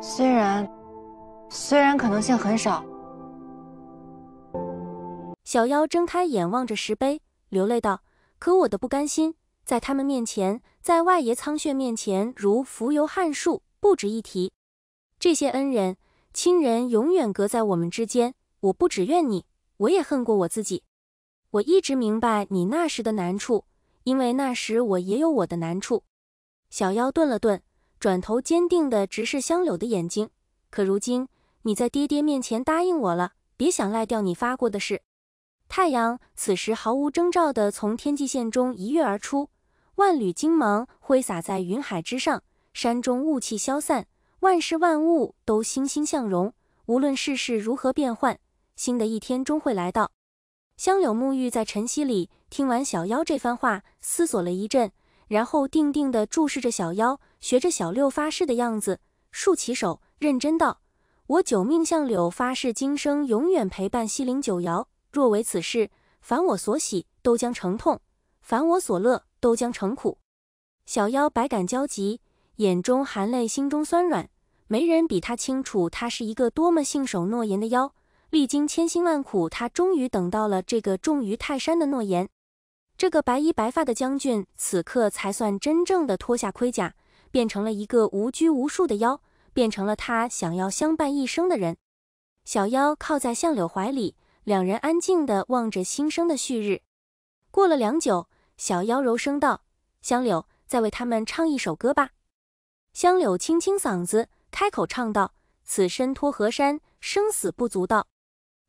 虽然，虽然可能性很少。小妖睁开眼，望着石碑，流泪道：“可我的不甘心，在他们面前，在外爷苍炫面前，如浮游撼树，不值一提。这些恩人、亲人，永远隔在我们之间。我不只怨你，我也恨过我自己。我一直明白你那时的难处，因为那时我也有我的难处。”小妖顿了顿。转头坚定地直视香柳的眼睛，可如今你在爹爹面前答应我了，别想赖掉你发过的事。太阳此时毫无征兆地从天际线中一跃而出，万缕金芒挥洒在云海之上，山中雾气消散，万事万物都欣欣向荣。无论世事如何变幻，新的一天终会来到。香柳沐浴在晨曦里，听完小妖这番话，思索了一阵。然后定定地注视着小妖，学着小六发誓的样子，竖起手，认真道：“我九命相柳发誓，今生永远陪伴西陵九瑶。若为此事，凡我所喜，都将成痛；凡我所乐，都将成苦。”小妖百感交集，眼中含泪，心中酸软。没人比他清楚，他是一个多么信守诺言的妖。历经千辛万苦，他终于等到了这个重于泰山的诺言。这个白衣白发的将军此刻才算真正的脱下盔甲，变成了一个无拘无束的妖，变成了他想要相伴一生的人。小妖靠在相柳怀里，两人安静地望着新生的旭日。过了良久，小妖柔声道：“香柳，再为他们唱一首歌吧。”香柳清清嗓子，开口唱道：“此身托河山，生死不足道；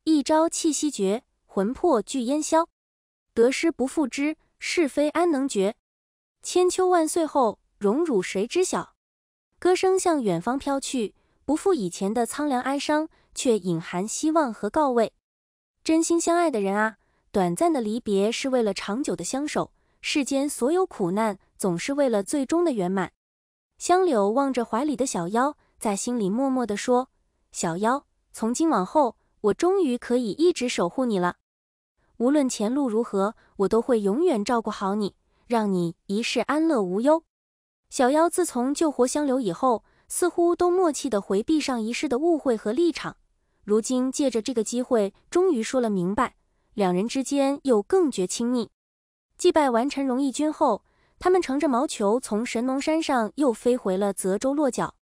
一朝气息绝，魂魄俱烟消。”得失不复知，是非安能决？千秋万岁后，荣辱谁知晓？歌声向远方飘去，不复以前的苍凉哀伤，却隐含希望和告慰。真心相爱的人啊，短暂的离别是为了长久的相守。世间所有苦难，总是为了最终的圆满。香柳望着怀里的小妖，在心里默默地说：“小妖，从今往后，我终于可以一直守护你了。”无论前路如何，我都会永远照顾好你，让你一世安乐无忧。小妖自从救活香柳以后，似乎都默契的回避上一世的误会和立场。如今借着这个机会，终于说了明白，两人之间又更觉亲密。祭拜完成，荣义君后，他们乘着毛球从神农山上又飞回了泽州落脚。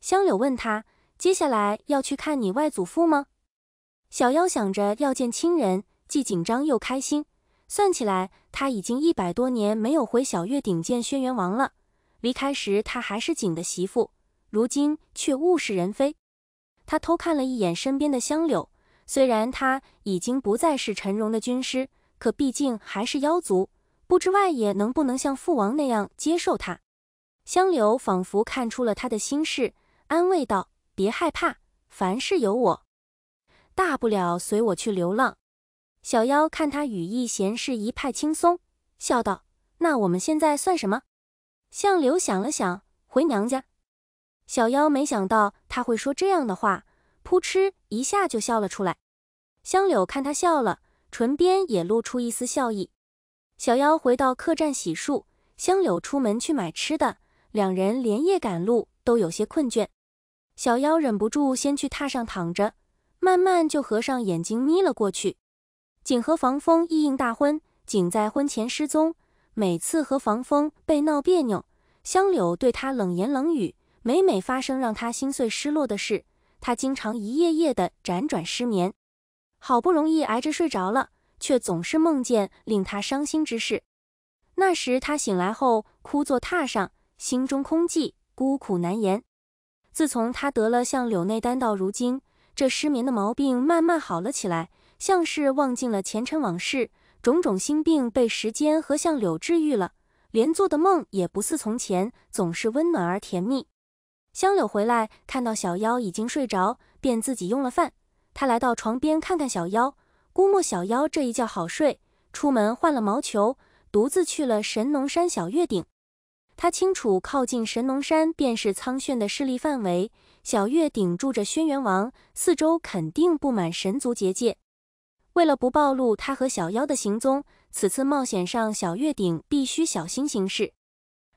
香柳问他：“接下来要去看你外祖父吗？”小妖想着要见亲人。既紧张又开心，算起来他已经一百多年没有回小月顶见轩辕王了。离开时他还是景的媳妇，如今却物是人非。他偷看了一眼身边的香柳，虽然他已经不再是陈荣的军师，可毕竟还是妖族，不知外野能不能像父王那样接受他。香柳仿佛看出了他的心事，安慰道：“别害怕，凡事有我。大不了随我去流浪。”小妖看他羽翼闲适一派轻松，笑道：“那我们现在算什么？”相柳想了想，回娘家。小妖没想到他会说这样的话，扑哧一下就笑了出来。香柳看他笑了，唇边也露出一丝笑意。小妖回到客栈洗漱，香柳出门去买吃的，两人连夜赶路，都有些困倦。小妖忍不住先去榻上躺着，慢慢就合上眼睛眯了过去。景和防风意应大婚，景在婚前失踪。每次和防风被闹别扭，香柳对他冷言冷语。每每发生让他心碎失落的事，他经常一夜夜的辗转失眠。好不容易挨着睡着了，却总是梦见令他伤心之事。那时他醒来后，枯坐榻上，心中空寂，孤苦难言。自从他得了相柳内丹到如今，这失眠的毛病慢慢好了起来。像是忘尽了前尘往事，种种心病被时间和相柳治愈了，连做的梦也不似从前，总是温暖而甜蜜。香柳回来，看到小妖已经睡着，便自己用了饭。他来到床边，看看小妖，估摸小妖这一觉好睡，出门换了毛球，独自去了神农山小月顶。他清楚，靠近神农山便是苍炫的势力范围，小月顶住着轩辕王，四周肯定布满神族结界。为了不暴露他和小妖的行踪，此次冒险上小月顶必须小心行事。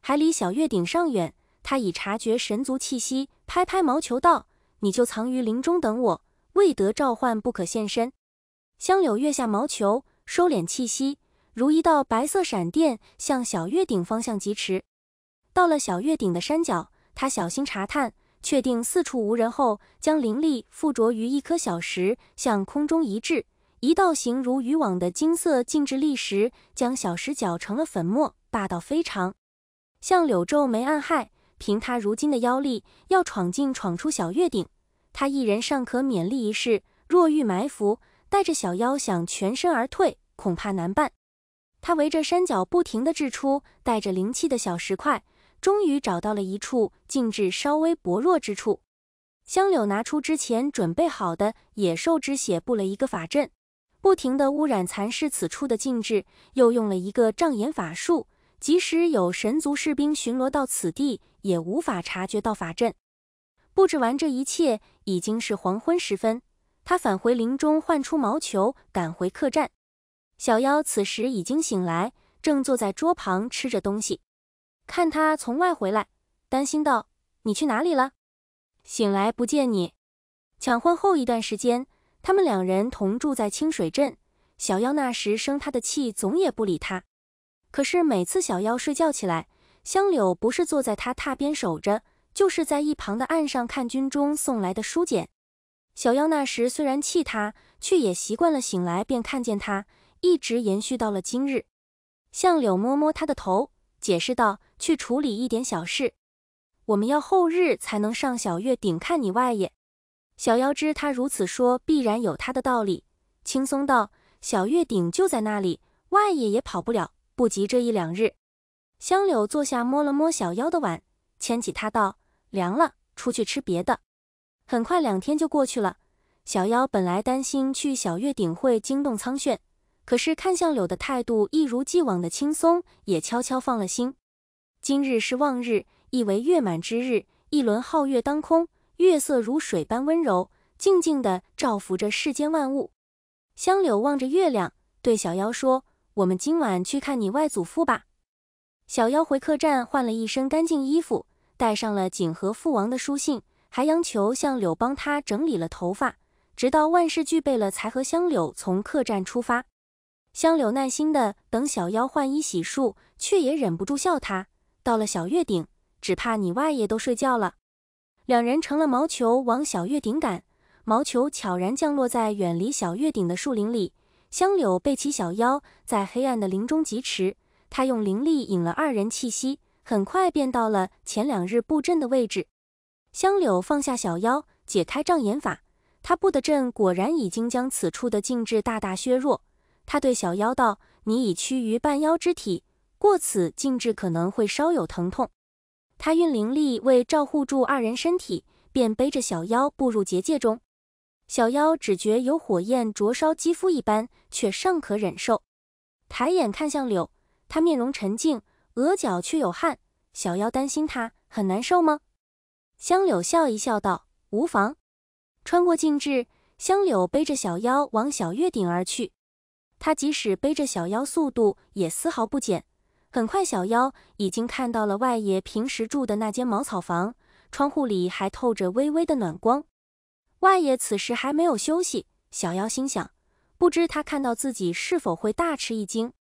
还离小月顶尚远，他已察觉神族气息，拍拍毛球道：“你就藏于林中等我，未得召唤不可现身。”香柳跃下毛球，收敛气息，如一道白色闪电向小月顶方向疾驰。到了小月顶的山脚，他小心查探，确定四处无人后，将灵力附着于一颗小石，向空中一掷。一道形如渔网的金色静止力石，将小石搅成了粉末，霸道非常。像柳皱眉暗害，凭他如今的妖力，要闯进闯出小月顶，他一人尚可勉力一试。若遇埋伏，带着小妖想全身而退，恐怕难办。他围着山脚不停的掷出带着灵气的小石块，终于找到了一处静止稍微薄弱之处。香柳拿出之前准备好的野兽之血，布了一个法阵。不停地污染蚕室此处的禁制，又用了一个障眼法术，即使有神族士兵巡逻到此地，也无法察觉到法阵。布置完这一切，已经是黄昏时分。他返回林中，唤出毛球，赶回客栈。小妖此时已经醒来，正坐在桌旁吃着东西。看他从外回来，担心道：“你去哪里了？醒来不见你，抢婚后一段时间。”他们两人同住在清水镇，小妖那时生他的气，总也不理他。可是每次小妖睡觉起来，香柳不是坐在他榻边守着，就是在一旁的岸上看军中送来的书简。小妖那时虽然气他，却也习惯了，醒来便看见他，一直延续到了今日。向柳摸摸他的头，解释道：“去处理一点小事，我们要后日才能上小月顶看你外爷。”小妖知他如此说，必然有他的道理。轻松道：“小月顶就在那里，外爷也跑不了。不急这一两日。”香柳坐下，摸了摸小妖的碗，牵起他道：“凉了，出去吃别的。”很快，两天就过去了。小妖本来担心去小月顶会惊动苍炫，可是看向柳的态度一如既往的轻松，也悄悄放了心。今日是望日，意为月满之日，一轮皓月当空。月色如水般温柔，静静地照拂着世间万物。香柳望着月亮，对小妖说：“我们今晚去看你外祖父吧。”小妖回客栈换了一身干净衣服，带上了锦和父王的书信，还央求相柳帮他整理了头发，直到万事俱备了，才和香柳从客栈出发。香柳耐心地等小妖换衣洗漱，却也忍不住笑他：“到了小月顶，只怕你外爷都睡觉了。”两人成了毛球往小月顶赶，毛球悄然降落在远离小月顶的树林里。香柳背起小夭在黑暗的林中疾驰。他用灵力引了二人气息，很快便到了前两日布阵的位置。香柳放下小妖，解开障眼法。他布的阵果然已经将此处的静置大大削弱。他对小妖道：“你已趋于半妖之体，过此静置可能会稍有疼痛。”他运灵力为照护住二人身体，便背着小妖步入结界中。小妖只觉有火焰灼烧肌肤一般，却尚可忍受。抬眼看向柳，他面容沉静，额角却有汗。小妖担心他很难受吗？香柳笑一笑，道：“无妨。”穿过禁制，香柳背着小妖往小月顶而去。他即使背着小妖，速度也丝毫不减。很快，小妖已经看到了外爷平时住的那间茅草房，窗户里还透着微微的暖光。外爷此时还没有休息，小妖心想，不知他看到自己是否会大吃一惊。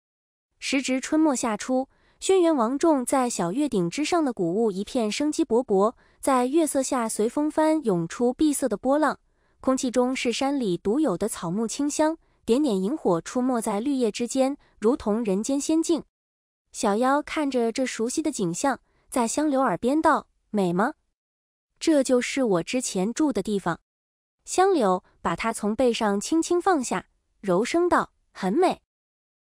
时值春末夏初，轩辕王众在小月顶之上的谷物一片生机勃勃，在月色下随风翻涌出碧色的波浪，空气中是山里独有的草木清香，点点萤火出没在绿叶之间，如同人间仙境。小妖看着这熟悉的景象，在香柳耳边道：“美吗？”这就是我之前住的地方。香柳把它从背上轻轻放下，柔声道：“很美。”